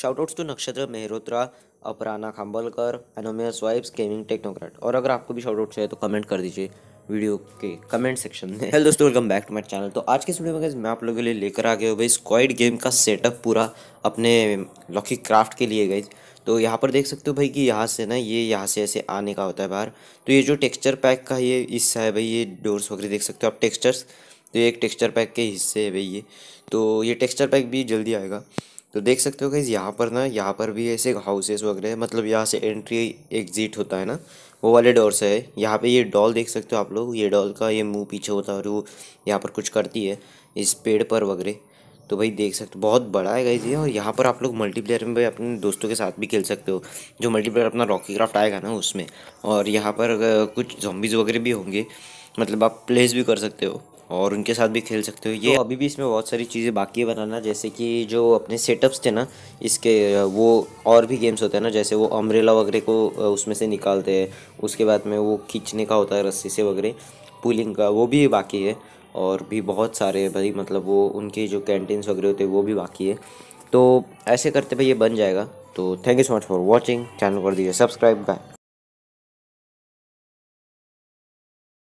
शाउटआउट्स to Nakshatra Mehrotra Aparna Khambalkar anonymous vibes gaming technocrat और अगर आपको भी शाउटआउट चाहिए तो कमेंट कर दीजिए वीडियो के कमेंट सेक्शन में हेलो दोस्तों welcome back to my channel तो आज के वीडियो में मैं आप लोगों के लिए लेकर आ गया हूँ भाई स्क्वाइड गेम का सेटअप पूरा अपने लॉकी क्राफ्ट के लिए गई तो यहाँ पर देख सकते हो भाई कि यहाँ से ना ये यहाँ से ऐसे आने का होता है बाहर तो ये जो टेक्स्चर पैक का ये हिस्सा है भाई ये डोर्स वगैरह देख सकते हो आप टेक्स्चर्स तो ये एक टेक्स्चर पैक के हिस्से है भाई ये तो ये टेक्स्चर पैक भी जल्दी आएगा तो देख सकते हो गाइज यहाँ पर ना यहाँ पर भी ऐसे हाउसेस वगैरह मतलब यहाँ से एंट्री एग्जिट होता है ना वो वाले डोर से है यहाँ पे ये डॉल देख सकते हो आप लोग ये डॉल का ये मुंह पीछे होता है और वो यहाँ पर कुछ करती है इस पेड़ पर वगैरह तो भाई देख सकते हो बहुत बड़ा है गाइज ये और यहाँ पर आप लोग मल्टीप्लेयर में भाई अपने दोस्तों के साथ भी खेल सकते हो जो मल्टीप्लेयर अपना रॉकी क्राफ्ट आएगा ना उसमें और यहाँ पर कुछ जॉम्बीज़ वगैरह भी होंगे मतलब आप प्लेस भी कर सकते हो और उनके साथ भी खेल सकते हो ये तो अभी भी इसमें बहुत सारी चीज़ें बाकी है बनाना जैसे कि जो अपने सेटअप्स थे ना इसके वो और भी गेम्स होते हैं ना जैसे वो अम्ब्रेला वगैरह को उसमें से निकालते हैं उसके बाद में वो खींचने का होता है रस्सी से वगैरह पुलिंग का वो भी बाकी है और भी बहुत सारे भाई मतलब वो उनके जो कैंटीन्स वगैरह होते हैं वो भी बाकी है तो ऐसे करते भाई ये बन जाएगा तो thank you so much for watching channel कर दीजिए सब्सक्राइब बाय